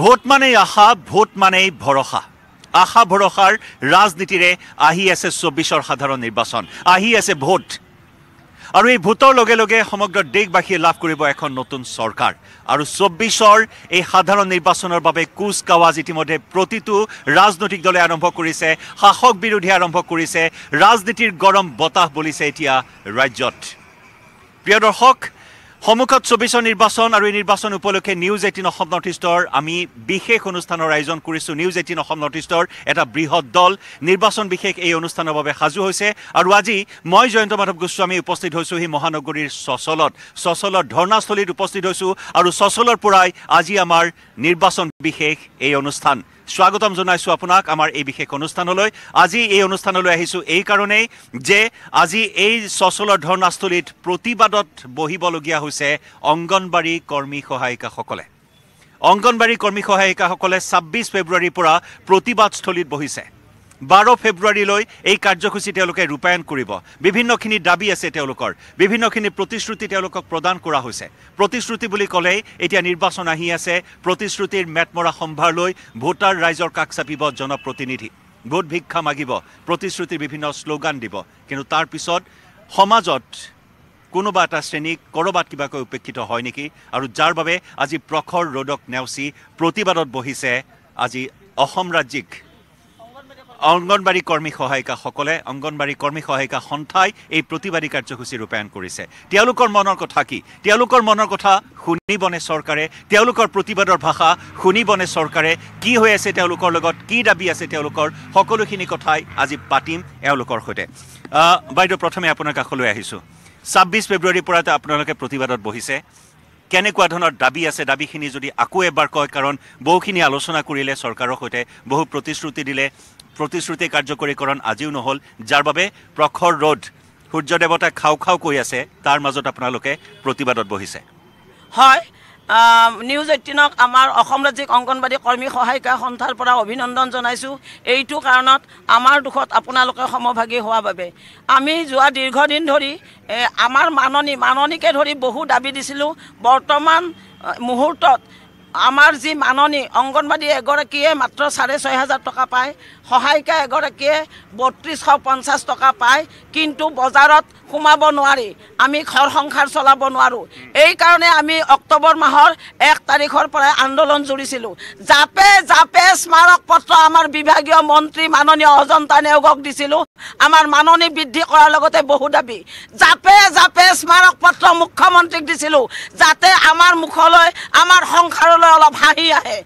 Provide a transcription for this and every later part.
vote মানেই আশা vote মানেই ভৰসা আশা ভৰসাৰ ৰাজনীতিৰে আহি আছে চৌব্বিছৰ সাধাৰণ নিৰ্বাচন আহি আছে ভোট আৰু এই ভোটৰ লগে লগে সমগ্ৰ দেশবাসীয়ে লাভ কৰিব এখন নতুন চৰকাৰ আৰু চৌব্বিছৰ এই সাধাৰণ নিৰ্বাচনৰ বাবে কুচকাৱাজ ইতিমধ্যে প্ৰতিটো ৰাজনৈতিক দলে আৰম্ভ কৰিছে শাসক বিৰোধীয়ে আৰম্ভ কৰিছে ৰাজনীতিৰ গৰম বতাহ বলিছে এতিয়া ৰাজ্যত প্ৰিয় দৰ্শক সন্মুখত চৌবিছৰ নিৰ্বাচন আৰু এই নিৰ্বাচন উপলক্ষে নিউজ এইটিন অসম নৰ্থ ইষ্টৰ আমি বিশেষ অনুষ্ঠানৰ আয়োজন কৰিছোঁ নিউজ এইটিন অসম নৰ্থ ইষ্টৰ এটা বৃহৎ দল নিৰ্বাচন বিশেষ এই অনুষ্ঠানৰ বাবে সাজু হৈছে আৰু আজি মই জয়ন্ত মাধৱ গোস্বামী উপস্থিত হৈছোঁ সেই মহানগৰীৰ চচলত চচলৰ ধৰ্ণাস্থলীত উপস্থিত হৈছোঁ আৰু চচলৰ পৰাই আজি আমাৰ নিৰ্বাচন বিশেষ এই অনুষ্ঠান স্বাগতম জনাইছো আপোনাক আমাৰ এই বিশেষ অনুষ্ঠানলৈ আজি এই অনুষ্ঠানলৈ আহিছোঁ এইকাৰণেই যে আজি এই স্বচলৰ ধৰ্ণাস্থলীত প্ৰতিবাদত বহিবলগীয়া হৈছে অংগনবাড়ী কৰ্মী সহায়িকাসকলে অংগনবাড়ী কৰ্মী সহায়িকাসকলে ছাব্বিছ ফেব্ৰুৱাৰীৰ পৰা প্ৰতিবাদস্থলীত বহিছে বাৰ ফেব্ৰুৱাৰীলৈ এই কাৰ্যসূচী তেওঁলোকে ৰূপায়ণ কৰিব বিভিন্নখিনি দাবী আছে তেওঁলোকৰ বিভিন্নখিনি প্ৰতিশ্ৰুতি তেওঁলোকক প্ৰদান কৰা হৈছে প্ৰতিশ্ৰুতি বুলি ক'লে এতিয়া নিৰ্বাচন আহি আছে প্ৰতিশ্ৰুতিৰ মেটমৰা সম্ভাৰলৈ ভোটাৰ ৰাইজৰ কাষ চাপিব জনপ্ৰতিনিধি ভোট ভিক্ষা মাগিব প্ৰতিশ্ৰুতিৰ বিভিন্ন শ্লোগান দিব কিন্তু তাৰ পিছত সমাজত কোনোবা এটা শ্ৰেণীক ক'ৰবাত কিবাকৈ উপেক্ষিত হয় নেকি আৰু যাৰ বাবে আজি প্ৰখৰ ৰ'দক নেওচি প্ৰতিবাদত বহিছে আজি অসম ৰাজ্যিক অংগনবাড়ী কৰ্মী সহায়িকাসকলে অংগনবাড়ী কৰ্মী সহায়িকা সন্থাই এই প্ৰতিবাদী কাৰ্যসূচী ৰূপায়ণ কৰিছে তেওঁলোকৰ মনৰ কথা কি তেওঁলোকৰ মনৰ কথা শুনিবনে চৰকাৰে তেওঁলোকৰ প্ৰতিবাদৰ ভাষা শুনিবনে চৰকাৰে কি হৈ আছে তেওঁলোকৰ লগত কি দাবী আছে তেওঁলোকৰ সকলোখিনি কথাই আজি পাতিম এওঁলোকৰ সৈতে বাইদেউ প্ৰথমে আপোনাৰ কাষলৈ আহিছোঁ ছাব্বিছ ফেব্ৰুৱাৰীৰ পৰা আপোনালোকে প্ৰতিবাদত বহিছে কেনেকুৱা ধৰণৰ দাবী আছে দাবীখিনি যদি আকৌ এবাৰ কয় কাৰণ বহুখিনি আলোচনা কৰিলে চৰকাৰৰ সৈতে বহু প্ৰতিশ্ৰুতি দিলে প্ৰতিশ্ৰুতি কাৰ্যকৰীকৰণ আজিও নহ'ল যাৰ বাবে প্ৰখৰ ৰ'দ সূৰ্যদেৱতাই খাও খাও কৈ আছে তাৰ মাজত আপোনালোকে প্ৰতিবাদত বহিছে হয় নিউজ এইটিনক আমাৰ অসম ৰাজ্যিক অংগনবাদী কৰ্মী সহায়িকা সন্থাৰ পৰা অভিনন্দন জনাইছোঁ এইটো কাৰণত আমাৰ দুখত আপোনালোকে সমভাগী হোৱাৰ বাবে আমি যোৱা দীৰ্ঘদিন ধৰি আমাৰ মাননী মাননীকে ধৰি বহু দাবী দিছিলোঁ বৰ্তমান মুহূৰ্তত আমাৰ যি মাননী অংগনবাদী এগৰাকীয়ে মাত্ৰ চাৰে ছয় হাজাৰ টকা পায় সহায়িকা এগৰাকীয়ে বত্ৰিছশ পঞ্চাছ টকা পায় কিন্তু বজাৰত সোমাব নোৱাৰি আমি ঘৰ সংসাৰ চলাব নোৱাৰোঁ এইকাৰণে আমি অক্টোবৰ মাহৰ এক তাৰিখৰ পৰাই আন্দোলন জুৰিছিলোঁ জাপে জাপে স্মাৰক পত্ৰ আমাৰ বিভাগীয় মন্ত্ৰী মাননীয় অজন্তা নেওগক দিছিলোঁ আমাৰ মাননী বৃদ্ধি কৰাৰ লগতে বহু দাবী জাপে জাপে স্মাৰক পত্ৰ মুখ্যমন্ত্ৰীক দিছিলোঁ যাতে আমাৰ মুখলৈ আমাৰ সংসাৰলৈ অলপ হাঁহি আহে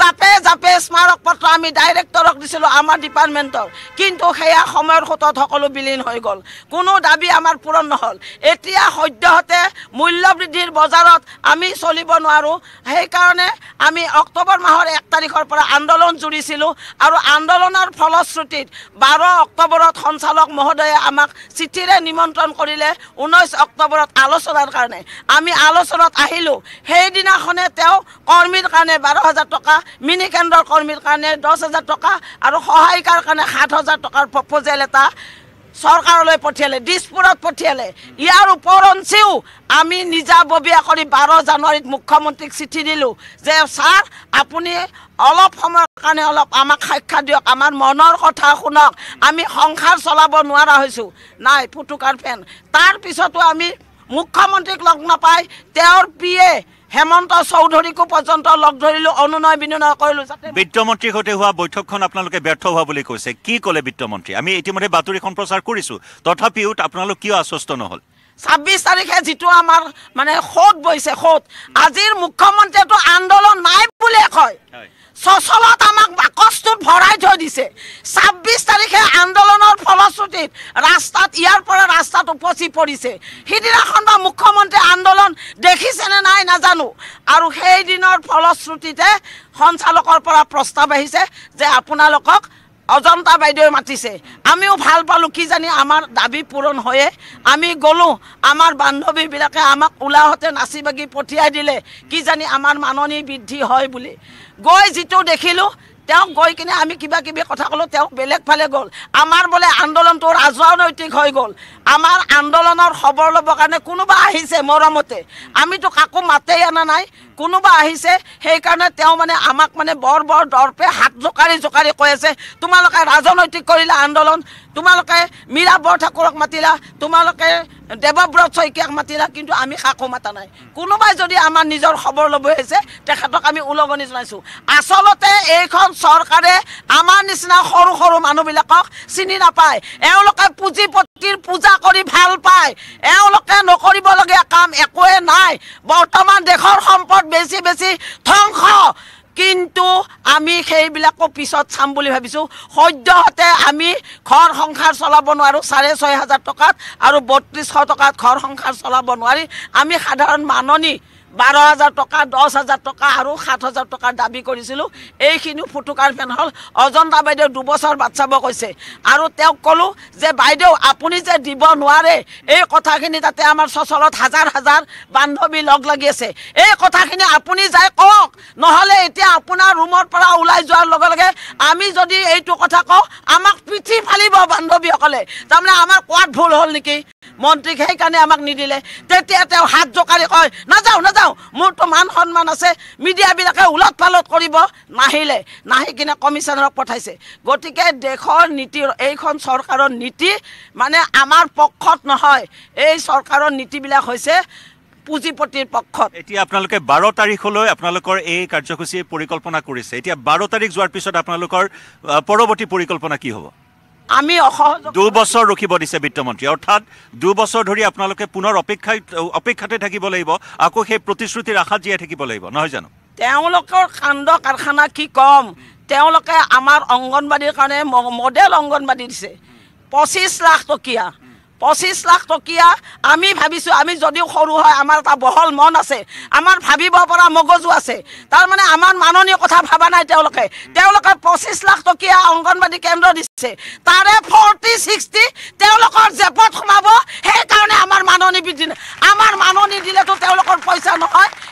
জাপে জাপে স্মাৰক পত্ৰ আমি ডাইৰেক্টৰক দিছিলোঁ আমাৰ ডিপাৰ্টমেণ্টৰ কিন্তু সেয়া সময়ৰ সোঁতত সকলো বিলীন হৈ গ'ল কোনো দাবী আমাৰ পূৰণ নহ'ল এতিয়া সদ্যহতে মূল্য বৃদ্ধিৰ বজাৰত আমি চলিব নোৱাৰোঁ সেইকাৰণে আমি অক্টোবৰ মাহৰ এক তাৰিখৰ পৰা আন্দোলন জুৰিছিলোঁ আৰু আন্দোলনৰ ফলশ্ৰুতিত বাৰ অক্টোবৰত সঞ্চালক মহোদয়ে আমাক চিঠিৰে নিমন্ত্ৰণ কৰিলে ঊনৈছ অক্টোবৰত আলোচনাৰ কাৰণে আমি আলোচনাত আহিলোঁ সেইদিনাখনে তেওঁ কৰ্মীৰ কাৰণে বাৰ হাজাৰ টকা মিনি কেন্দ্ৰৰ কৰ্মীৰ কাৰণে দহ হাজাৰ টকা আৰু সহায়িকাৰ কাৰণে সাত হাজাৰ টকাৰ প্ৰপজেল এটা চৰকাৰলৈ পঠিয়ালে দিছপুৰত পঠিয়ালে ইয়াৰ ওপৰঞ্চিও আমি নিজাববীয়া কৰি বাৰ জানুৱাৰীত মুখ্যমন্ত্ৰীক চিঠি দিলোঁ যে ছাৰ আপুনি অলপ সময়ৰ কাৰণে অলপ আমাক সাক্ষাৎ দিয়ক আমাৰ মনৰ কথা শুনক আমি সংসাৰ চলাব নোৱাৰা হৈছোঁ নাই ফুটুকাৰ ফেন তাৰপিছতো আমি মুখ্যমন্ত্ৰীক লগ নাপায় তেওঁৰ পিয়ে হেমন্ত চৌধুৰীকো পৰ্যন্ত লগ ধৰিলো অনুনয় বিনয় কৰিলো বিত্তমন্ত্ৰীৰ সৈতে হোৱা বৈঠকখন আপোনালোকে ব্যৰ্থ হোৱা বুলি কৈছে কি কলে বিত্তমন্ত্ৰী আমি ইতিমধ্যে বাতৰিখন প্ৰচাৰ কৰিছো তথাপিও আপোনালোক কিয় আশ্বস্ত নহল ছাব্বিছ তাৰিখে যিটো আমাৰ মানে সোঁত বৈছে সোঁত আজিৰ মুখ্যমন্ত্ৰীয়েতো আন্দোলন নাই বুলিয়ে কয় সচলত আমাক বাকচটোত ভৰাই থৈ দিছে ছাব্বিছ তাৰিখে আন্দোলনৰ ফলশ্ৰুতিত ৰাস্তাত ইয়াৰ পৰা ৰাস্তাত উপচি পৰিছে সিদিনাখন বা মুখ্যমন্ত্ৰীয়ে আন্দোলন দেখিছেনে নাই নাজানো আৰু সেইদিনৰ ফলশ্ৰুতিতে সঞ্চালকৰ পৰা প্ৰস্তাৱ আহিছে যে আপোনালোকক অজন্তা বাইদেউ মাতিছে আমিও ভাল পালোঁ কি জানি আমাৰ দাবী পূৰণ হয়ে আমি গ'লোঁ আমাৰ বান্ধৱীবিলাকে আমাক ওলাওঁতে নাচি বাগি পঠিয়াই দিলে কি জানি আমাৰ মাননি বৃদ্ধি হয় বুলি গৈ যিটো দেখিলোঁ তেওঁক গৈ কিনে আমি কিবা কিবি কথা ক'লোঁ তেওঁক বেলেগ ফালে গ'ল আমাৰ বোলে আন্দোলনটো ৰাজনৈতিক হৈ গ'ল আমাৰ আন্দোলনৰ খবৰ ল'বৰ কাৰণে কোনোবা আহিছে মৰমতে আমিতো কাকো মাতেই অনা নাই কোনোবা আহিছে সেইকাৰণে তেওঁ মানে আমাক মানে বৰ বৰ দৰপে হাত জোকাৰি জোকাৰি কৈ আছে তোমালোকে ৰাজনৈতিক কৰিলা আন্দোলন তোমালোকে মীৰা বৰঠাকুৰক মাতিলা তোমালোকে দেৱব্ৰত শইকীয়াক মাতিলা কিন্তু আমি কাকো মাতা নাই কোনোবাই যদি আমাৰ নিজৰ খবৰ ল'ব আহিছে তেখেতক আমি ওলগনি জনাইছোঁ আচলতে এইখন চৰকাৰে আমাৰ নিচিনা সৰু সৰু মানুহবিলাকক চিনি নাপায় এওঁলোকে পুঁজিপতিৰ পূজা কৰি ভাল পায় এওঁলোকে নকৰিবলগীয়া কাম একোৱে নাই বৰ্তমান দেশৰ সম্পদ বেছি বেছি ধ্বংস কিন্তু আমি সেইবিলাকো পিছত চাম বুলি ভাবিছোঁ সদ্যহতে আমি ঘৰ সংসাৰ চলাব নোৱাৰোঁ চাৰে ছয় হাজাৰ টকাত আৰু বত্ৰিছশ টকাত ঘৰ সংসাৰ চলাব নোৱাৰি আমি সাধাৰণ মাননী বাৰ হাজাৰ টকা দহ হাজাৰ টকা আৰু সাত হাজাৰ টকাৰ দাবী কৰিছিলোঁ এইখিনিও ফুটুকাৰ ফেন হ'ল অজন্তা বাইদেউ দুবছৰ বাট চাব কৈছে আৰু তেওঁক ক'লোঁ যে বাইদেউ আপুনি যে দিব নোৱাৰে এই কথাখিনি তাতে আমাৰ চচলত হাজাৰ হাজাৰ বান্ধৱী লগ লাগি আছে এই কথাখিনি আপুনি যাই কওক নহ'লে এতিয়া আপোনাৰ ৰুমৰ পৰা ওলাই যোৱাৰ লগে লগে আমি যদি এইটো কথা কওঁ আমাক পিঠি ফালিব বান্ধৱীসকলে তাৰমানে আমাৰ কোৱাত ভুল হ'ল নেকি মন্ত্ৰীক সেইকাৰণে আমাক নিদিলে তেতিয়া তেওঁ হাত জোকাৰি কয় নাযাওঁ নাযাওঁ যাওঁ মোৰতো মান সন্মান আছে মিডিয়াবিলাকে ওলট পালট কৰিব নাহিলে নাহি কিনে কমিশ্যনাৰক পঠাইছে গতিকে দেশৰ নীতি এইখন চৰকাৰৰ নীতি মানে আমাৰ পক্ষত নহয় এই চৰকাৰৰ নীতিবিলাক হৈছে পুঁজিপতিৰ পক্ষত এতিয়া আপোনালোকে বাৰ তাৰিখলৈ আপোনালোকৰ এই কাৰ্যসূচী পৰিকল্পনা কৰিছে এতিয়া বাৰ তাৰিখ যোৱাৰ পিছত আপোনালোকৰ পৰৱৰ্তী পৰিকল্পনা কি হ'ব আমি দুবছৰ ৰখিব দিছে বিত্তমন্ত্ৰী অৰ্থাৎ দুবছৰ ধৰি আপোনালোকে পুনৰ অপেক্ষা অপেক্ষাতে থাকিব লাগিব আকৌ সেই প্ৰতিশ্ৰুতিৰ আশাত জীয়াই থাকিব লাগিব নহয় জানো তেওঁলোকৰ কাণ্ড কাৰখানা কি কম তেওঁলোকে আমাৰ অংগনবাদীৰ কাৰণে মডেল অংগনবাদী দিছে পঁচিছ লাখ টকীয়া পঁচিছ লাখ টকীয়া আমি ভাবিছোঁ আমি যদিও সৰু হয় আমাৰ এটা বহল মন আছে আমাৰ ভাবিব পৰা মগজু আছে তাৰমানে আমাৰ মাননীয় কথা ভবা নাই তেওঁলোকে তেওঁলোকে পঁচিছ লাখ টকীয়া অংগনবাদী কেন্দ্ৰ দিছে তাৰে ফৰ্টি ছিক্সটি তেওঁলোকৰ জেপত সোমাব সেইকাৰণে আমাৰ মাননী বৃদ্ধি আমাৰ মাননী দিলেতো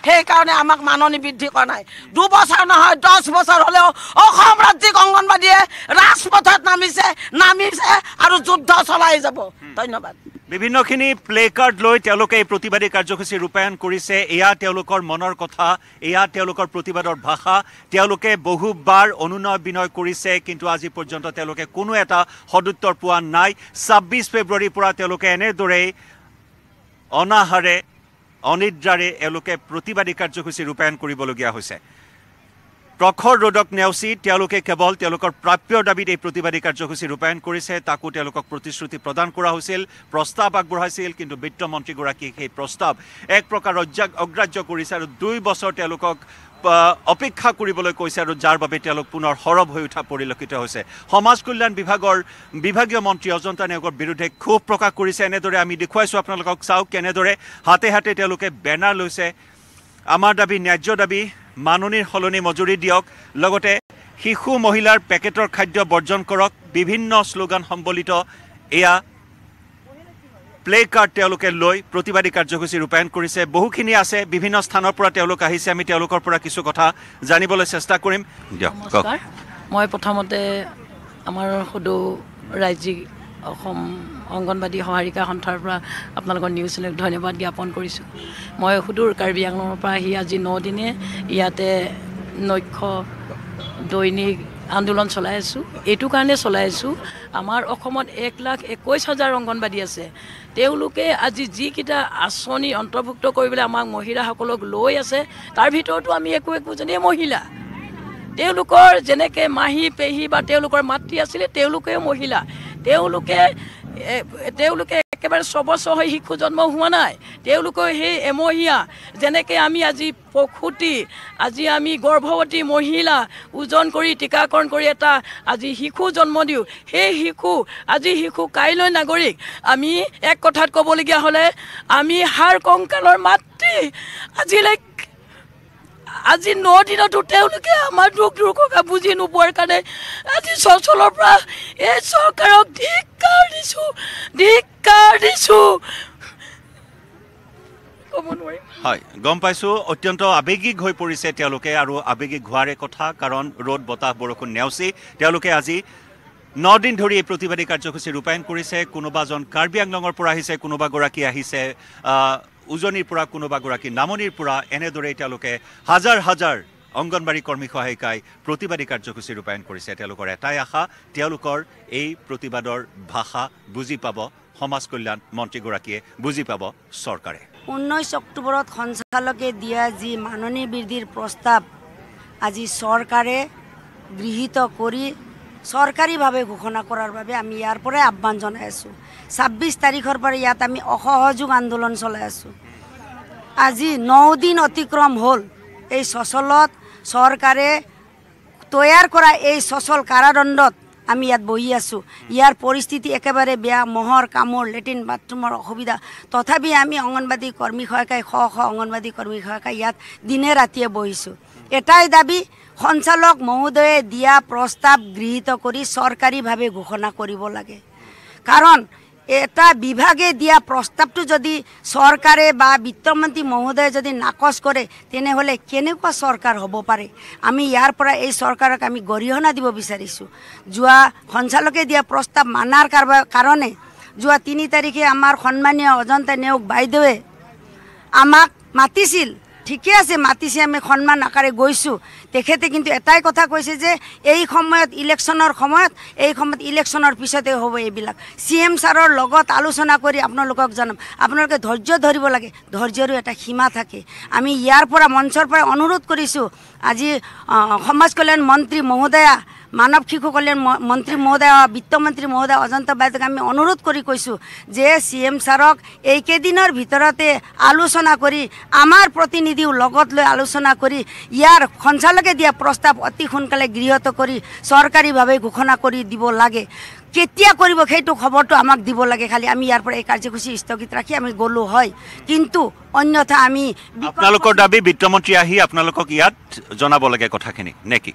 সেইকাৰণে আমাক মাননি বৃদ্ধি কৰা নাই দুবছৰ নহয় দহ বছৰ হ'লেও অসম ৰাজ্যিক অংগনবাদীয়ে ৰাজপথত নামিছে নামিছে আৰু যুদ্ধ চলাই যাব ধন্যবাদ বিভিন্নখিনি প্লে কাৰ্ড লৈ তেওঁলোকে এই প্ৰতিবাদী কাৰ্যসূচী ৰূপায়ণ কৰিছে এয়া তেওঁলোকৰ মনৰ কথা এয়া তেওঁলোকৰ প্ৰতিবাদৰ ভাষা তেওঁলোকে বহুবাৰ অনুনয় বিনয় কৰিছে কিন্তু আজি পৰ্যন্ত তেওঁলোকে কোনো এটা সদুত্তৰ পোৱা নাই ছাব্বিছ ফেব্ৰুৱাৰীৰ পৰা তেওঁলোকে এনেদৰেই অনাহাৰে অনিদ্ৰাৰে এওঁলোকে প্ৰতিবাদী কাৰ্যসূচী ৰূপায়ণ কৰিবলগীয়া হৈছে প্ৰখৰ ৰোডক নেওচি তেওঁলোকে কেৱল তেওঁলোকৰ প্ৰাপ্যৰ দাবীত এই প্ৰতিবাদী কাৰ্যসূচী ৰূপায়ণ কৰিছে তাকো তেওঁলোকক প্ৰতিশ্ৰুতি প্ৰদান কৰা হৈছিল প্ৰস্তাৱ আগবঢ়াইছিল কিন্তু বিত্তমন্ত্ৰীগৰাকীয়ে সেই প্ৰস্তাৱ এক প্ৰকাৰ অগ্ৰাহ্য কৰিছে আৰু দুই বছৰ তেওঁলোকক অপেক্ষা কৰিবলৈ কৈছে আৰু যাৰ বাবে তেওঁলোক পুনৰ সৰব হৈ উঠা পৰিলক্ষিত হৈছে সমাজ কল্যাণ বিভাগৰ বিভাগীয় মন্ত্ৰী অজন্তা নেওগৰ বিৰুদ্ধে ক্ষোভ প্ৰকাশ কৰিছে এনেদৰে আমি দেখুৱাইছোঁ আপোনালোকক চাওক কেনেদৰে হাতে হাতে তেওঁলোকে বেনাৰ লৈছে আমাৰ দাবী ন্যায্য দাবী মাননীৰ সলনি মজুৰি দিয়ক লগতে শিশু মহিলাৰ পেকেটৰ খাদ্য বৰ্জন কৰক বিভিন্ন শ্লোগান সম্বলিত এয়া প্লে কাৰ্ড তেওঁলোকে লৈ প্ৰতিবাদী কাৰ্যসূচী ৰূপায়ণ কৰিছে বহুখিনি আছে বিভিন্ন স্থানৰ পৰা তেওঁলোক আহিছে আমি তেওঁলোকৰ পৰা কিছু কথা জানিবলৈ চেষ্টা কৰিম দিয়ক মই প্ৰথমতে আমাৰ সদৌ ৰাজ্যিক অসম অংগনবাদী সহাৰিকা সন্থাৰ পৰা আপোনালোকৰ নিউজ নিউজলৈ ধন্যবাদ জ্ঞাপন কৰিছোঁ মই সুদূৰ কাৰ্বি আংলঙৰ পৰা আহি আজি ন দিনে ইয়াতে নক্ষ দৈনিক আন্দোলন চলাই আছোঁ এইটো কাৰণে চলাই আছোঁ আমাৰ অসমত এক লাখ একৈছ হাজাৰ অংগনবাদী আছে তেওঁলোকে আজি যিকেইটা আঁচনি অন্তৰ্ভুক্ত কৰিবলৈ আমাক মহিলাসকলক লৈ আছে তাৰ ভিতৰতো আমি একো একোজনীয়ে মহিলা তেওঁলোকৰ যেনেকৈ মাহী পেহী বা তেওঁলোকৰ মাতৃ আছিলে তেওঁলোকেও মহিলা তেওঁলোকে তেওঁলোকে একেবাৰে ছবছৰ হৈ শিশু জন্ম হোৱা নাই তেওঁলোকৰ সেই এমহীয়া যেনেকৈ আমি আজি প্ৰসূতি আজি আমি গৰ্ভৱতী মহিলা ওজন কৰি টীকাকৰণ কৰি এটা আজি শিশু জন্ম দিওঁ সেই শিশু আজি শিশু কাইলৈ নাগৰিক আমি এক কথাত ক'বলগীয়া হ'লে আমি হাড় কংকালৰ মাতৃ আজিলৈ আজি ন দিনতো তেওঁলোকে আমাৰ দুখ দুৰ্গা বুজি নোপোৱাৰ কাৰণে আজি চচলৰ পৰা এই চৰকাৰক দিশ হয় গম পাইছোঁ অত্যন্ত আৱেগিক হৈ পৰিছে তেওঁলোকে আৰু আৱেগিক হোৱাৰে কথা কাৰণ ৰ'দ বতাহ বৰষুণ নেওচি তেওঁলোকে আজি ন দিন ধৰি এই প্ৰতিবাদী কাৰ্যসূচী ৰূপায়ণ কৰিছে কোনোবাজন কাৰ্বি আংলঙৰ পৰা আহিছে কোনোবাগৰাকী আহিছে উজনিৰ পৰা কোনোবাগৰাকী নামনিৰ পৰা এনেদৰেই তেওঁলোকে হাজাৰ হাজাৰ অংগনবাড়ী কৰ্মী সহায়িকাই প্ৰতিবাদী কাৰ্যসূচী ৰূপায়ণ কৰিছে তেওঁলোকৰ এটাই আশা তেওঁলোকৰ এই প্ৰতিবাদৰ ভাষা বুজি পাব সমাজ কল্যাণ মন্ত্ৰীগৰাকীয়ে বুজি পাব চৰকাৰে ঊনৈছ অক্টোবৰত সঞ্চালকে দিয়া যি মাননী বৃদ্ধিৰ প্ৰস্তাৱ আজি চৰকাৰে গৃহীত কৰি চৰকাৰীভাৱে ঘোষণা কৰাৰ বাবে আমি ইয়াৰ পৰাই আহ্বান জনাই আছোঁ ছাব্বিছ তাৰিখৰ পৰা ইয়াত আমি অসহযোগ আন্দোলন চলাই আছোঁ আজি ন দিন অতিক্ৰম হ'ল এই সচলত চৰকাৰে তৈয়াৰ কৰা এই সচল কাৰাদণ্ডত আমি ইয়াত বহি আছোঁ ইয়াৰ পৰিস্থিতি একেবাৰে বেয়া মহৰ কামোৰ লেট্ৰিন বাথৰুমৰ অসুবিধা তথাপি আমি অংগনবাদী কৰ্মী সহায়কাই শ শ অংগনবাদী কৰ্মী সহায়কাই ইয়াত দিনে ৰাতিয়ে বহিছোঁ এটাই দাবী সঞ্চালক মহোদয়ে দিয়া প্ৰস্তাৱ গৃহীত কৰি চৰকাৰীভাৱে ঘোষণা কৰিব লাগে কাৰণ এটা বিভাগে দিয়া প্ৰস্তাবটা যদি সৰকাৰে বা বিত্তমন্ত্ৰী মহোদয় যদি নাকচ কৰে তেনেহলে কেনেকুৱা সৰকাৰ হব পাৰে আমি ইয়াৰপৰা এই সৰকাৰক আমি গৰিহনা দিব বিচাৰিছো যোৱা সঞ্চালকে দিয়া প্ৰস্তাব মানাৰ কাৰণে যোৱা তিনি তাৰিখে আমাৰ সন্মানীয় অজন্তা নেওক বাইদেউয়ে আমাক মাতিছিল ঠিকে আছে মাতিছে আমি সন্মান আকাৰে গৈছোঁ তেখেতে কিন্তু এটাই কথা কৈছে যে এই সময়ত ইলেকশ্যনৰ সময়ত এই সময়ত ইলেকশ্যনৰ পিছতে হ'ব এইবিলাক চি এম ছাৰৰ লগত আলোচনা কৰি আপোনালোকক জনাম আপোনালোকে ধৈৰ্য ধৰিব লাগে ধৈৰ্যৰো এটা সীমা থাকে আমি ইয়াৰ পৰা মঞ্চৰ পৰা অনুৰোধ কৰিছোঁ আজি সমাজ কল্যাণ মন্ত্ৰী মহোদয়া মানৱশিশু কল্যাণ মন্ত্ৰী মহোদয় বিত্তমন্ত্ৰী মহোদয় অজন্ত বাইদেউক আমি অনুৰোধ কৰি কৈছোঁ যে চি এম ছাৰক এইকেইদিনৰ ভিতৰতে আলোচনা কৰি আমাৰ প্ৰতিনিধিও লগত লৈ আলোচনা কৰি ইয়াৰ সঞ্চালকে দিয়া প্ৰস্তাৱ অতি সোনকালে গৃহীত কৰি চৰকাৰীভাৱে ঘোষণা কৰি দিব লাগে কেতিয়া কৰিব সেইটো খবৰটো আমাক দিব লাগে খালি আমি ইয়াৰ পৰা এই কাৰ্যসূচী স্থগিত ৰাখি আমি গ'লোঁ হয় কিন্তু অন্যথা আমি আপোনালোকৰ দাবী বিত্তমন্ত্ৰী আহি আপোনালোকক ইয়াত জনাব লাগে কথাখিনি নেকি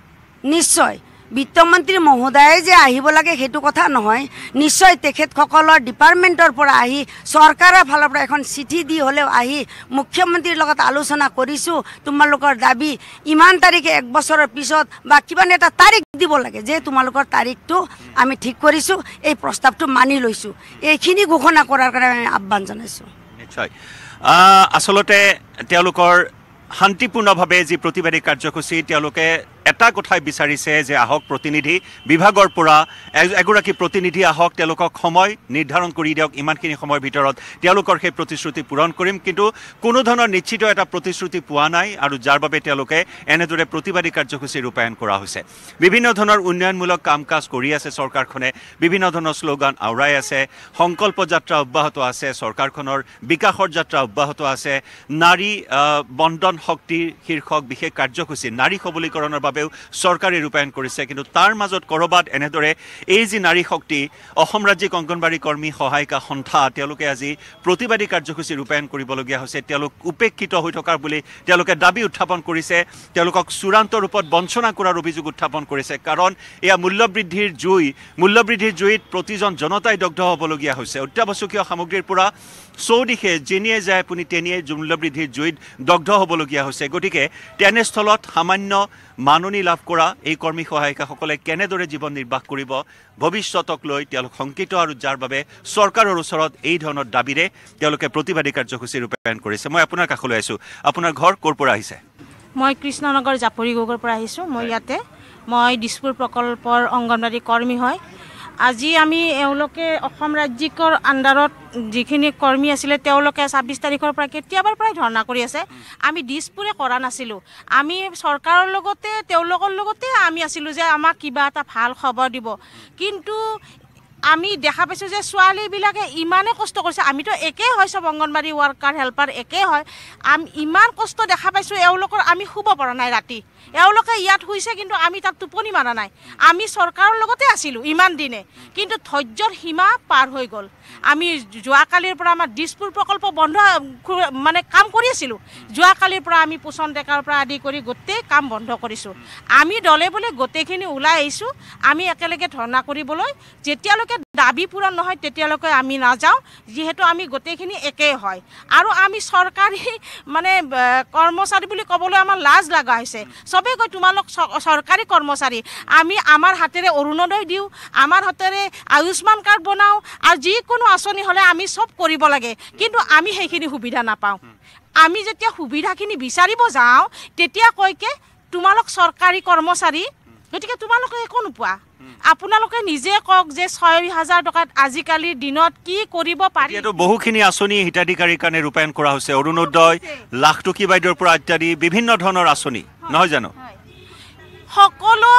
নিশ্চয় বিত্তমন্ত্ৰী মহোদয়ে যে আহিব লাগে সেইটো কথা নহয় নিশ্চয় তেখেতসকলৰ ডিপাৰ্টমেণ্টৰ পৰা আহি চৰকাৰৰ ফালৰ পৰা এখন চিঠি দি হ'লেও আহি মুখ্যমন্ত্ৰীৰ লগত আলোচনা কৰিছোঁ তোমালোকৰ দাবী ইমান তাৰিখে এক বছৰৰ পিছত বা কিমান এটা তাৰিখ দিব লাগে যে তোমালোকৰ তাৰিখটো আমি ঠিক কৰিছোঁ এই প্ৰস্তাৱটো মানি লৈছোঁ এইখিনি ঘোষণা কৰাৰ কাৰণে আমি আহ্বান জনাইছোঁ নিশ্চয় আচলতে তেওঁলোকৰ শান্তিপূৰ্ণভাৱে যি প্ৰতিবাদী কাৰ্যসূচী তেওঁলোকে এটা কথাই বিচাৰিছে যে আহক প্ৰতিনিধি বিভাগৰ পৰা এগৰাকী প্ৰতিনিধি আহক তেওঁলোকক সময় নিৰ্ধাৰণ কৰি দিয়ক ইমানখিনি সময়ৰ ভিতৰত তেওঁলোকৰ সেই প্ৰতিশ্ৰুতি পূৰণ কৰিম কিন্তু কোনো ধৰণৰ নিশ্চিত এটা প্ৰতিশ্ৰুতি পোৱা নাই আৰু যাৰ বাবে তেওঁলোকে এনেদৰে প্ৰতিবাদী কাৰ্যসূচী ৰূপায়ণ কৰা হৈছে বিভিন্ন ধৰণৰ উন্নয়নমূলক কাম কাজ কৰি আছে চৰকাৰখনে বিভিন্ন ধৰণৰ শ্লোগান আওৰাই আছে সংকল্প যাত্ৰা অব্যাহত আছে চৰকাৰখনৰ বিকাশৰ যাত্ৰা অব্যাহত আছে নাৰী বন্দন শক্তিৰ শীৰ্ষক বিশেষ কাৰ্যসূচী নাৰী সবলীকৰণৰ বাবে হিচাপেও চৰকাৰে ৰূপায়ণ কৰিছে কিন্তু তাৰ মাজত ক'ৰবাত এনেদৰে এই যি নাৰী শক্তি অসম ৰাজ্যিক অংগনবাড়ী কৰ্মী সহায়িকা সন্থা তেওঁলোকে আজি প্ৰতিবাদী কাৰ্যসূচী ৰূপায়ণ কৰিবলগীয়া হৈছে তেওঁলোক উপেক্ষিত হৈ থকাৰ বুলি তেওঁলোকে দাবী উত্থাপন কৰিছে তেওঁলোকক চূড়ান্ত ৰূপত বঞ্চনা কৰাৰ অভিযোগ উত্থাপন কৰিছে কাৰণ এয়া মূল্যবৃদ্ধিৰ জুই মূল্যবৃদ্ধিৰ জুইত প্ৰতিজন জনতাই দগ্ধ হ'বলগীয়া হৈছে অত্যাৱশ্যকীয় সামগ্ৰীৰ পৰা চৌদিশে যেনিয়ে যায় আপুনি তেনিয়ে মূল্য বৃদ্ধিৰ জুইত দগ্ধ হ'বলগীয়া হৈছে গতিকে তেনেস্থলত সামান্য মাননি লাভ কৰা এই কৰ্মী সহায়িকাসকলে কেনেদৰে জীৱন নিৰ্বাহ কৰিব ভৱিষ্যতক লৈ তেওঁলোক শংকিত আৰু যাৰ বাবে চৰকাৰৰ ওচৰত এই ধৰণৰ দাবীৰে তেওঁলোকে প্ৰতিবাদী কাৰ্যসূচী ৰূপায়ণ কৰিছে মই আপোনাৰ কাষলৈ আহিছোঁ আপোনাৰ ঘৰ ক'ৰ পৰা আহিছে মই কৃষ্ণনগৰ জাপৰি গগৰ পৰা আহিছোঁ মই ইয়াতে মই দিছপুৰ প্ৰকল্পৰ অংগনবাদী কৰ্মী হয় আজি আমি এওঁলোকে অসম ৰাজ্যিকৰ আণ্ডাৰত যিখিনি কৰ্মী আছিলে তেওঁলোকে ছাব্বিছ তাৰিখৰ পৰা কেতিয়াবাৰ পৰাই ধৰ্ণা কৰি আছে আমি দিছপুৰে কৰা নাছিলোঁ আমি চৰকাৰৰ লগতে তেওঁলোকৰ লগতে আমি আছিলোঁ যে আমাক কিবা এটা ভাল খবৰ দিব কিন্তু আমি দেখা পাইছোঁ যে ছোৱালীবিলাকে ইমানেই কষ্ট কৰিছে আমিতো একেই হয় চব অংগনবাড়ী ৱৰ্কাৰ হেল্পাৰ একেই হয় আমি ইমান কষ্ট দেখা পাইছোঁ এওঁলোকৰ আমি শুব পৰা নাই ৰাতি এওঁলোকে ইয়াত শুইছে কিন্তু আমি তাত টোপনি মাৰা নাই আমি চৰকাৰৰ লগতে আছিলোঁ ইমান দিনে কিন্তু ধৈৰ্যৰ সীমা পাৰ হৈ গ'ল আমি যোৱাকালিৰ পৰা আমাৰ দিছপুৰ প্ৰকল্প বন্ধ মানে কাম কৰি আছিলোঁ যোৱাকালিৰ পৰা আমি পোচন ডেকাৰ পৰা আদি কৰি গোটেই কাম বন্ধ কৰিছোঁ আমি দলে বোলে গোটেইখিনি ওলাই আহিছোঁ আমি একেলগে ধৰ্ণা কৰিবলৈ যেতিয়ালৈকে যেতিয়ালৈকে দাবী পূৰণ নহয় তেতিয়ালৈকে আমি নাযাওঁ যিহেতু আমি গোটেইখিনি একেই হয় আৰু আমি চৰকাৰী মানে কৰ্মচাৰী বুলি ক'বলৈ আমাৰ লাজ লগা হৈছে চবেই কয় তোমালোক চৰকাৰী কৰ্মচাৰী আমি আমাৰ হাতেৰে অৰুণোদয় দিওঁ আমাৰ হাতেৰে আয়ুষ্মান কাৰ্ড বনাওঁ আৰু যিকোনো আঁচনি হ'লে আমি চব কৰিব লাগে কিন্তু আমি সেইখিনি সুবিধা নাপাওঁ আমি যেতিয়া সুবিধাখিনি বিচাৰিব যাওঁ তেতিয়া কয় কে তোমালোক চৰকাৰী কৰ্মচাৰী গতিকে তোমালোকে একো নোপোৱা আপোনালোকে নিজে কওক যে ছয় হাজাৰ টকাত আজিকালিৰ দিনত কি কৰিব পাৰি বহুখিনি আঁচনি হিতাধিকাৰীৰ কাৰণে ৰূপায়ণ কৰা হৈছে অৰুণোদয় লাখটুকী বাইদেউৰ পৰা ইত্যাদি বিভিন্ন ধৰণৰ আঁচনি নহয় জানো সকলো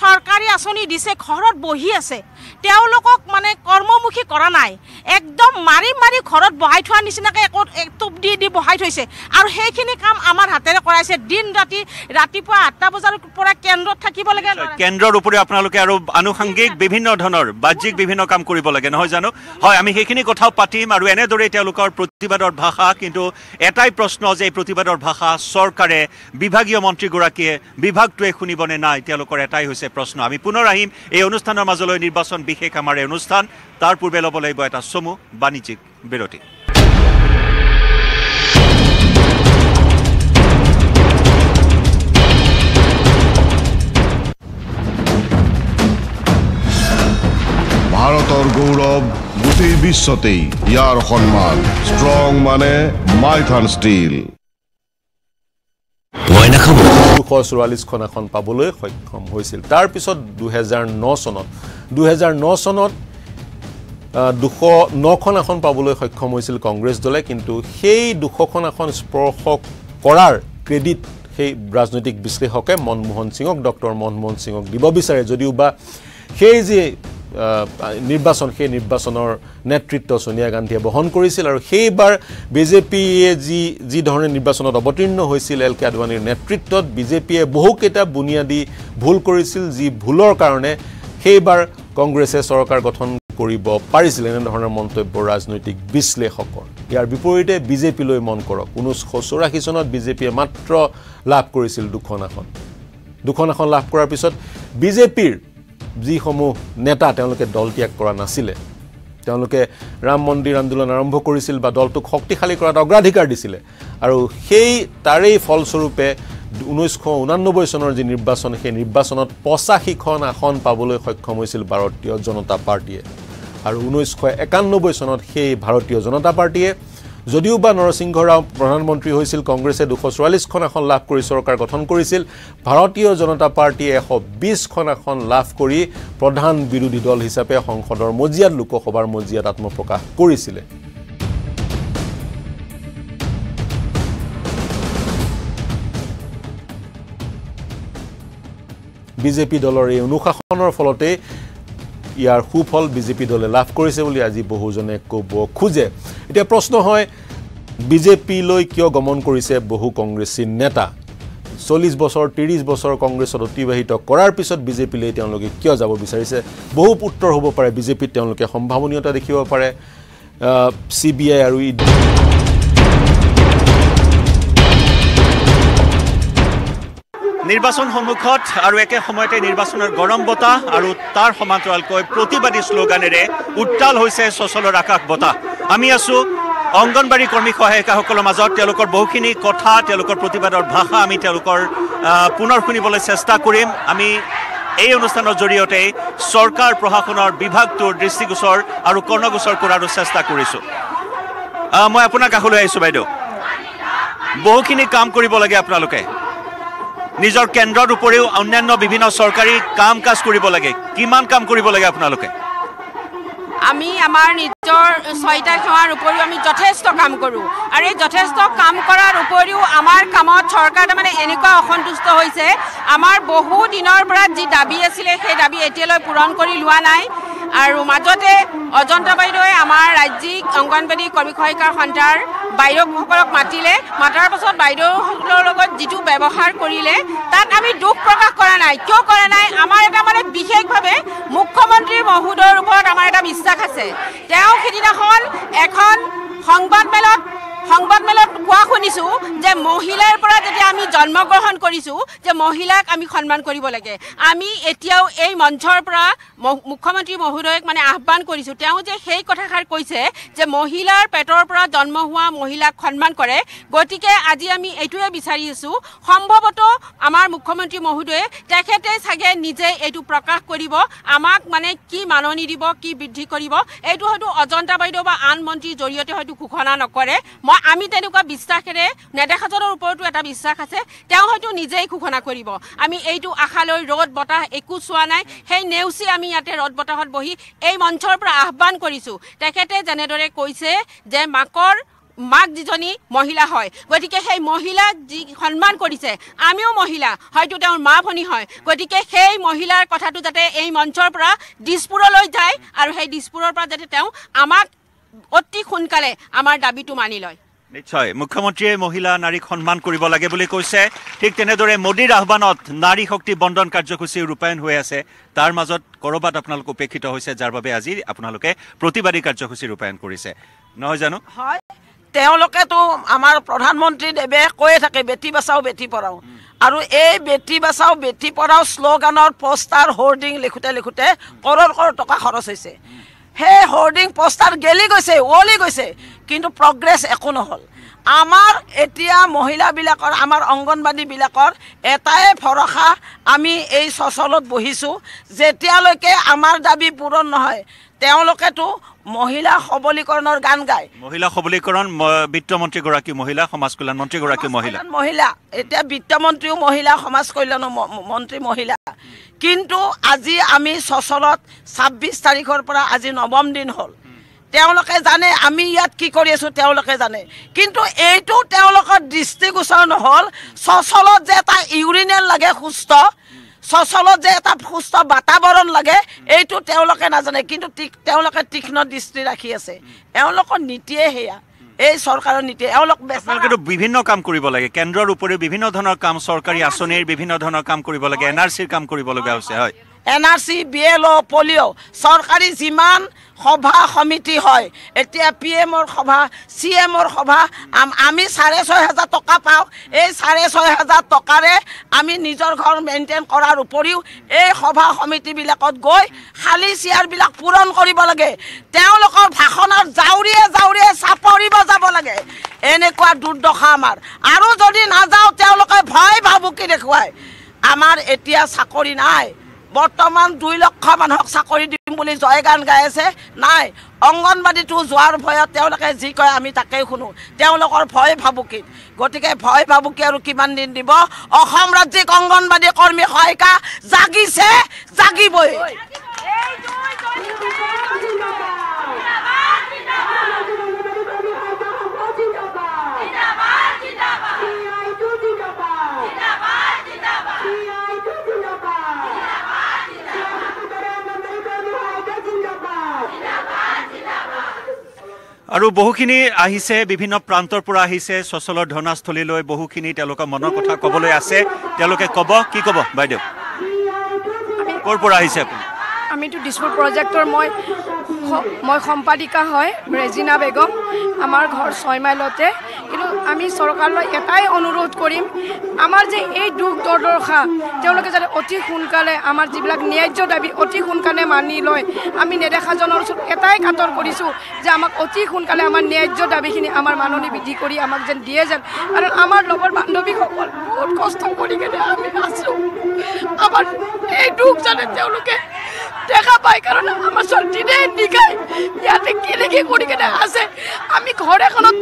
চৰকাৰী আঁচনি দিছে ঘৰত বহি আছে তেওঁলোকক মানে কৰ্মমুখী কৰা নাই এক একদম মাৰি মাৰি ঘৰত বহাই থোৱাৰ নিচিনাকৈ একো টোপ দি দি বহাই থৈছে আৰু সেইখিনি কাম আমাৰ হাতেৰে কৰাইছে দিন ৰাতি ৰাতিপুৱা আঠটা বজাৰ পৰা কেন্দ্ৰত থাকিব লাগে কেন্দ্ৰৰ উপৰিও আপোনালোকে আৰু আনুষাংগিক বিভিন্ন ধৰণৰ বাহ্যিক বিভিন্ন কাম কৰিব লাগে নহয় জানো হয় আমি সেইখিনি কথাও পাতিম আৰু এনেদৰে তেওঁলোকৰ প্ৰতিবাদৰ ভাষা কিন্তু এটাই প্ৰশ্ন যে এই প্ৰতিবাদৰ ভাষা চৰকাৰে বিভাগীয় মন্ত্ৰীগৰাকীয়ে বিভাগটোৱে শুনিব নে নাই তেওঁলোকৰ এটাই হৈছে প্ৰশ্ন আমি পুনৰ আহিম এই অনুষ্ঠানৰ মাজলৈ নিৰ্বাচন বিশেষ আমাৰ এই অনুষ্ঠান তাৰ পূৰ্বে ল'ব লাগিব এটা চমু বাণিজ্যিক বিৰতি ভাৰতৰ গৌৰৱ গোটেই বিশ্বতেই ইয়াৰ সন্মান ষ্ট্ৰং মানে মাইথান ষ্টীল দুশ চৌৰাল্লিছখন এখন পাবলৈ সক্ষম হৈছিল তাৰপিছত দুহেজাৰ ন চনত দুহেজাৰ ন চনত দুশ নখন আসন পাবলৈ সক্ষম হৈছিল কংগ্ৰেছ দলে কিন্তু সেই দুশখন আসন স্পৰ্শ কৰাৰ ক্ৰেডিট সেই ৰাজনৈতিক বিশ্লেষকে মনমোহন সিঙক ডক্টৰ মনমোহন সিঙক দিব বিচাৰে যদিও বা সেই যি নিৰ্বাচন সেই নিৰ্বাচনৰ নেতৃত্ব ছোনিয়া গান্ধীয়ে বহন কৰিছিল আৰু সেইবাৰ বিজেপিয়ে যি যিধৰণে নিৰ্বাচনত অৱতীৰ্ণ হৈছিল এল কে আদৱানীৰ নেতৃত্বত বিজেপিয়ে বহুকেইটা বুনিয়াদী ভুল কৰিছিল যি ভুলৰ কাৰণে সেইবাৰ কংগ্ৰেছে চৰকাৰ গঠন কৰিব পাৰিছিল এনেধৰণৰ মন্তব্য ৰাজনৈতিক বিশ্লেষকৰ ইয়াৰ বিপৰীতে বিজেপিলৈ মন কৰক ঊনৈছশ চৌৰাশী চনত বিজেপিয়ে মাত্ৰ লাভ কৰিছিল দুখন আসন দুখন আসন লাভ কৰাৰ পিছত বিজেপিৰ যিসমূহ নেতা তেওঁলোকে দল ত্যাগ কৰা নাছিলে তেওঁলোকে ৰাম মন্দিৰ আন্দোলন আৰম্ভ কৰিছিল বা দলটোক শক্তিশালী কৰাত অগ্ৰাধিকাৰ দিছিলে আৰু সেই তাৰেই ফলস্বৰূপে ঊনৈছশ ঊনানব্বৈ চনৰ যি নিৰ্বাচন সেই নিৰ্বাচনত পঁচাশীখন আসন পাবলৈ সক্ষম হৈছিল ভাৰতীয় জনতা পাৰ্টীয়ে আৰু ঊনৈছশ একানব্বৈ চনত সেই ভাৰতীয় জনতা পাৰ্টীয়ে যদিওবা নৰসিংহ ৰাও প্ৰধানমন্ত্ৰী হৈছিল কংগ্ৰেছে দুশ চৌৰাল্লিছখন আসন লাভ কৰি চৰকাৰ গঠন কৰিছিল ভাৰতীয় জনতা পাৰ্টীয়ে এশ বিছখন আসন লাভ কৰি প্ৰধান বিৰোধী দল হিচাপে সংসদৰ মজিয়াত লোকসভাৰ মজিয়াত আত্মপ্ৰকাশ কৰিছিলে বিজেপি দলৰ এই অনুশাসনৰ ফলতেই ইয়াৰ সুফল বিজেপি দলে লাভ কৰিছে বুলি আজি বহুজনে ক'ব খোজে এতিয়া প্ৰশ্ন হয় বিজেপিলৈ কিয় গমন কৰিছে বহু কংগ্ৰেছী নেতা চল্লিছ বছৰ ত্ৰিছ বছৰ কংগ্ৰেছত অতিবাহিত কৰাৰ পিছত বিজেপিলৈ তেওঁলোকে কিয় যাব বিচাৰিছে বহু উত্তৰ হ'ব পাৰে বিজেপিত তেওঁলোকে সম্ভাৱনীয়তা দেখিব পাৰে চি বি আই আৰু ই ডি নিৰ্বাচন সন্মুখত আৰু একে সময়তে নিৰ্বাচনৰ গৰম বতাহ আৰু তাৰ সমান্তৰালকৈ প্ৰতিবাদী শ্লোগানেৰে উত্তাল হৈছে চচলৰ আকাশ বতাহ আমি আছোঁ অংগনবাড়ী কৰ্মী সহায়িকাসকলৰ মাজত তেওঁলোকৰ বহুখিনি কথা তেওঁলোকৰ প্ৰতিবাদৰ ভাষা আমি তেওঁলোকৰ পুনৰ শুনিবলৈ চেষ্টা কৰিম আমি এই অনুষ্ঠানৰ জড়িয়ে চৰকাৰ প্ৰশাসনৰ বিভাগটোৰ দৃষ্টিগোচৰ আৰু কৰ্ণগোচৰ কৰাৰো চেষ্টা কৰিছোঁ মই আপনাৰ কাষলৈ আহিছোঁ বাইদেউ বহুখিনি কাম কৰিব লাগে আপোনালোকে নিজৰ কেন্দ্ৰৰ উপৰিও অন্যান্য বিভিন্ন চৰকাৰী কাম কাজ কৰিব লাগে কিমান কাম কৰিব লাগে আপোনালোকে আমি আমাৰ নিজৰ ছয়টা সেৱাৰ উপৰিও আমি যথেষ্ট কাম কৰোঁ আৰু এই যথেষ্ট কাম কৰাৰ উপৰিও আমাৰ কামত চৰকাৰ তাৰমানে এনেকুৱা অসন্তুষ্ট হৈছে আমাৰ বহু দিনৰ পৰা যি দাবী আছিলে সেই দাবী এতিয়ালৈ পূৰণ কৰি লোৱা নাই আৰু মাজতে অজন্তা বাইদেৱে আমাৰ ৰাজ্যিক অংগনবাদী কৰ্মী সহায়িকাৰ সন্থাৰ বাইদেউসকলক মাতিলে মাতাৰ পাছত বাইদেউসকলৰ লগত যিটো ব্যৱহাৰ কৰিলে তাত আমি দুখ প্ৰকাশ কৰা নাই কিয় কৰা নাই আমাৰ এটা মানে বিশেষভাৱে মুখ্যমন্ত্ৰী মহোদয়ৰ ওপৰত আমাৰ এটা বিশ্বাস আছে তেওঁ সেইদিনাখন এখন সংবাদমেলত সংবাদ মেলত কোৱা শুনিছোঁ যে মহিলাৰ পৰা যেতিয়া আমি জন্মগ্ৰহণ কৰিছোঁ যে মহিলাক আমি সন্মান কৰিব লাগে আমি এতিয়াও এই মঞ্চৰ পৰা মুখ্যমন্ত্ৰী মহোদয়ক মানে আহ্বান কৰিছোঁ তেওঁ যে সেই কথাষাৰ কৈছে যে মহিলাৰ পেটৰ পৰা জন্ম হোৱা মহিলাক সন্মান কৰে গতিকে আজি আমি এইটোৱে বিচাৰি আছোঁ সম্ভৱতঃ আমাৰ মুখ্যমন্ত্ৰী মহোদয়ে তেখেতে চাগে নিজে এইটো প্ৰকাশ কৰিব আমাক মানে কি মাননি দিব কি বৃদ্ধি কৰিব এইটো হয়তো অজন্তা বাইদেউ বা আন মন্ত্ৰীৰ জৰিয়তে হয়তো ঘোষণা নকৰে বা আমি তেনেকুৱা বিশ্বাসেৰে নেদেখাজনৰ ওপৰতো এটা বিশ্বাস আছে তেওঁ হয়তো নিজেই ঘোষণা কৰিব আমি এইটো আশালৈ ৰ'দ বতাহ একো চোৱা নাই সেই নেওচি আমি ইয়াতে ৰ'দ বতাহত বহি এই মঞ্চৰ পৰা আহ্বান কৰিছোঁ তেখেতে যেনেদৰে কৈছে যে মাকৰ মাক যিজনী মহিলা হয় গতিকে সেই মহিলাক যি সন্মান কৰিছে আমিও মহিলা হয়তো তেওঁৰ মা ভনী হয় গতিকে সেই মহিলাৰ কথাটো যাতে এই মঞ্চৰ পৰা দিছপুৰলৈ যায় আৰু সেই দিছপুৰৰ পৰা যাতে তেওঁ আমাক অতি সোনকালে আমাৰ দাবীটো মানি লয় নিশ্চয় মুখ্যমন্ত্ৰীয়ে মহিলা নাৰীক সন্মান কৰিব লাগে বুলি কৈছে ঠিক তেনেদৰে মোদীৰ আহ্বানত নাৰী শক্তি বন্দন কাৰ্যসূচী ৰূপায়ণ হৈ আছে তাৰ মাজত ক'ৰবাত আপোনালোক উপেক্ষিত হৈছে যাৰ বাবে আজি আপোনালোকে প্ৰতিবাদী কাৰ্যসূচী ৰূপায়ণ কৰিছে নহয় জানো হয় তেওঁলোকেতো আমাৰ প্ৰধানমন্ত্ৰীদেৱে কৈয়ে থাকে বেটী বচাও বেটী পঢ়াওঁ আৰু এই বেটী বচাওঁ বেটী পঢ়াওঁ শ্লোগানৰ পষ্টাৰ হৰ্ডিং লিখোঁতে লিখোঁতে কৰোৰ কৰোৰ টকা খৰচ হৈছে সেই হৰ্ডিং পষ্টাৰ গেলি গৈছে ওৱলি গৈছে কিন্তু প্ৰগ্ৰেছ একো নহ'ল আমাৰ এতিয়া মহিলাবিলাকৰ আমাৰ অংগনবাদীবিলাকৰ এটাই ভৰসা আমি এই চচলত বহিছোঁ যেতিয়ালৈকে আমাৰ দাবী পূৰণ নহয় তেওঁলোকেতো মহিলা সবলীকৰণৰ গান গায় মহিলা সবলীকৰণ বিত্তমন্ত্ৰীগৰাকী মহিলা সমাজ কল্যাণ মন্ত্ৰীগৰাকী মহিলা মহিলা এতিয়া বিত্তমন্ত্ৰীও মহিলা সমাজ কল্যাণ মন্ত্ৰী মহিলা কিন্তু আজি আমি চচলত ছাব্বিছ তাৰিখৰ পৰা আজি নৱম দিন হ'ল তেওঁলোকে জানে আমি ইয়াত কি কৰি আছোঁ তেওঁলোকে জানে কিন্তু এইটো তেওঁলোকৰ দৃষ্টিগোচৰ নহ'ল চচলত যে এটা ইউৰিনিয়ন লাগে সুস্থ চচলত যে এটা সুস্থ বাতাবৰণ লাগে এইটো তেওঁলোকে নাজানে কিন্তু তেওঁলোকে তীক্ষ্ণ দৃষ্টি ৰাখি আছে এওঁলোকৰ নীতিয়ে সেয়া এই চৰকাৰৰ নীতি এওঁলোক বেচাৰ বিভিন্ন কাম কৰিব লাগে কেন্দ্ৰৰ উপৰিও বিভিন্ন ধৰণৰ কাম চৰকাৰী আঁচনিৰ বিভিন্ন ধৰণৰ কাম কৰিব লাগে এন আৰ চিৰ কাম কৰিবলগীয়া হৈছে হয় N R C B L O' polio' চৰকাৰী যিমান সভা সমিতি হয় এতিয়া পি এমৰ সভা চি এমৰ সভা আমি চাৰে ছয় হেজাৰ টকা পাওঁ এই চাৰে ছয় হেজাৰ টকাৰে আমি নিজৰ ঘৰ মেইনটেইন কৰাৰ উপৰিও এই সভা সমিতিবিলাকত গৈ খালী চেয়াৰবিলাক পূৰণ কৰিব লাগে তেওঁলোকৰ ভাষণৰ জাউৰিয়ে জাউৰিয়ে চাপৰি বজাব লাগে এনেকুৱা দুৰ্দশা আমাৰ আৰু যদি নাযাওঁ তেওঁলোকে ভয় ভাবুকি দেখুৱায় আমাৰ এতিয়া চাকৰি নাই বৰ্তমান দুই লক্ষ মানুহক চাকৰি দিম বুলি জয়গান গাই আছে নাই অংগনবাদীটো যোৱাৰ ভয়ত তেওঁলোকে যি কয় আমি তাকেই শুনো তেওঁলোকৰ ভয় ভাবুকিত গতিকে ভয় ভাবুকি আৰু কিমান দিন দিব অসম ৰাজ্যিক অংগনবাদী কৰ্মী সহায়িকা জাগিছে জাগিবই আৰু বহুখিনি আহিছে বিভিন্ন প্ৰান্তৰ পৰা আহিছে স্বচলৰ ধৰ্ণাস্থলীলৈ বহুখিনি তেওঁলোকৰ মনৰ কথা ক'বলৈ আছে তেওঁলোকে ক'ব কি ক'ব বাইদেউ ক'ৰ পৰা আহিছে আপুনি আমিতো দিছপুৰ প্ৰজেক্টৰ মই আহক মই সম্পাদিকা হয় ৰেজিনা বেগম আমাৰ ঘৰ ছয়মাইলতে কিন্তু আমি চৰকাৰলৈ এটাই অনুৰোধ কৰিম আমাৰ যে এই দুখ দুৰ্দশা তেওঁলোকে যাতে অতি সোনকালে আমাৰ যিবিলাক ন্যায্য দাবী অতি সোনকালে মানি লয় আমি নেদেখাজনৰ ওচৰত এটাই কাতৰ কৰিছোঁ যে আমাক অতি সোনকালে আমাৰ ন্যায্য দাবীখিনি আমাৰ মাননি বৃদ্ধি কৰি আমাক যেন দিয়ে যেন কাৰণ আমাৰ লগৰ বান্ধৱীসকল বহুত কষ্ট কৰি কেনে আমি আছোঁ আমাৰ এই দুখ যাতে তেওঁলোকে দেখা পাই কারণ আমার সব দিনে নিকাই ইয়াতে কি দেখি করি কেনে আছে আমি ঘর এখনত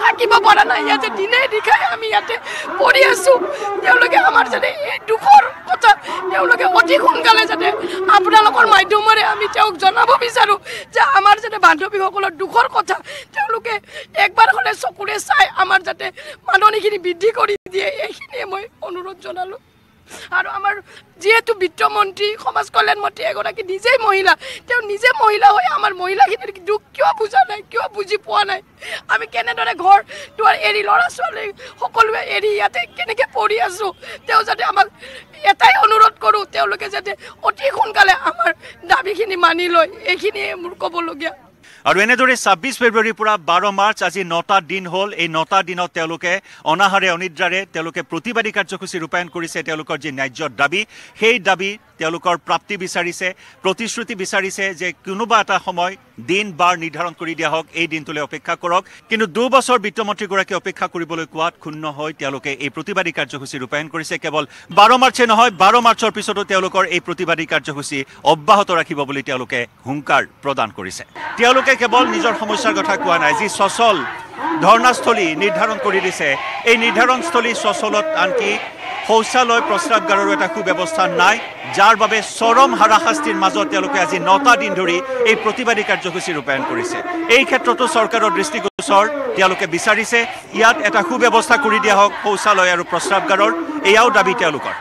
থাকিব পারা না ইয়াতে দিনে নিকাই আমি ইয়াতে পড়ি আছো তেওঁলোকে আমার যাতে এই দুঃখর কথা তেওঁলোকে অতি সোনকালে যাতে আপনার মাধ্যমে আমি তেওঁক জনাব বিচাৰোঁ যে আমার যাতে বান্ধবীসকলের দুঃখর কথা তেওঁলোকে একবার হলে চকুরে চাই আমার যাতে মাননিখিনি বৃদ্ধি করে দিয়ে এইখিনিয়ে মই অনুরোধ জনালোঁ আৰু আমাৰ যিহেতু বিত্তমন্ত্ৰী সমাজ কল্যাণ মন্ত্ৰী এগৰাকী নিজেই মহিলা তেওঁ নিজে মহিলা হৈ আমাৰ মহিলাখিনিৰ দুখ কিয় বুজা নাই কিয় বুজি পোৱা নাই আমি কেনেদৰে ঘৰ দুৱাৰ এৰি ল'ৰা ছোৱালী সকলোৱে এৰি ইয়াতে কেনেকৈ পঢ়ি আছোঁ তেওঁ যাতে আমাক এটাই অনুৰোধ কৰোঁ তেওঁলোকে যাতে অতি সোনকালে আমাৰ দাবীখিনি মানি লয় এইখিনিয়ে মোৰ ক'বলগীয়া আৰু এনেদৰে ছাব্বিছ ফেব্ৰুৱাৰীৰ পৰা বাৰ মাৰ্চ আজি নটা দিন হ'ল এই নটা দিনত তেওঁলোকে অনাহাৰে অনিদ্ৰাৰে তেওঁলোকে প্ৰতিবাদী কাৰ্যসূচী ৰূপায়ণ কৰিছে তেওঁলোকৰ যি ন্যায্যৰ দাবী সেই দাবী তেওঁলোকৰ প্ৰাপ্তি বিচাৰিছে প্ৰতিশ্ৰুতি বিচাৰিছে যে কোনোবা এটা সময় দিন বাৰ নিৰ্ধাৰণ কৰি দিয়া হওক এই দিনটোলৈ অপেক্ষা কৰক কিন্তু দুবছৰ বিত্তমন্ত্ৰীগৰাকী অপেক্ষা কৰিবলৈ কোৱাত ক্ষুণ্ণ হৈ তেওঁলোকে এই প্ৰতিবাদী কাৰ্যসূচী ৰূপায়ণ কৰিছে কেৱল বাৰ মাৰ্চে নহয় বাৰ মাৰ্চৰ পিছতো তেওঁলোকৰ এই প্ৰতিবাদী কাৰ্যসূচী অব্যাহত ৰাখিব বুলি তেওঁলোকে হুংকাৰ প্ৰদান কৰিছে তেওঁলোকে কেৱল নিজৰ সমস্যাৰ কথা কোৱা নাই যি সচল ধৰ্ণাস্থলী নিৰ্ধাৰণ কৰি দিছে এই নিৰ্ধাৰণস্থলী সচলত আনকি শৌচালয় প্ৰস্ৰাৱগাৰৰো এটা সুব্যৱস্থা নাই যাৰ বাবে চৰম হাৰাশাস্তিৰ মাজত তেওঁলোকে আজি নটা দিন ধৰি এই প্ৰতিবাদী কাৰ্যসূচী ৰূপায়ণ কৰিছে এই ক্ষেত্ৰতো চৰকাৰৰ দৃষ্টিগোচৰ তেওঁলোকে বিচাৰিছে ইয়াত এটা সুব্যৱস্থা কৰি দিয়া হওক শৌচালয় আৰু প্ৰস্ৰাৱগাৰৰ এয়াও দাবী তেওঁলোকৰ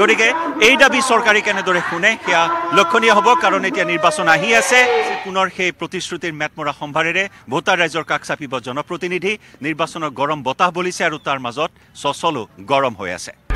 গতিকে এই দাবী চৰকাৰে কেনেদৰে শুনে সেয়া লক্ষণীয় হ'ব কাৰণ এতিয়া নিৰ্বাচন আহি আছে পুনৰ সেই প্ৰতিশ্ৰুতিৰ মেটমৰা সম্ভাৰেৰে ভোটাৰ ৰাইজৰ কাষ চাপিব জনপ্ৰতিনিধি নিৰ্বাচনৰ গৰম বতাহ বলিছে আৰু তাৰ মাজত চচলো গৰম হৈ আছে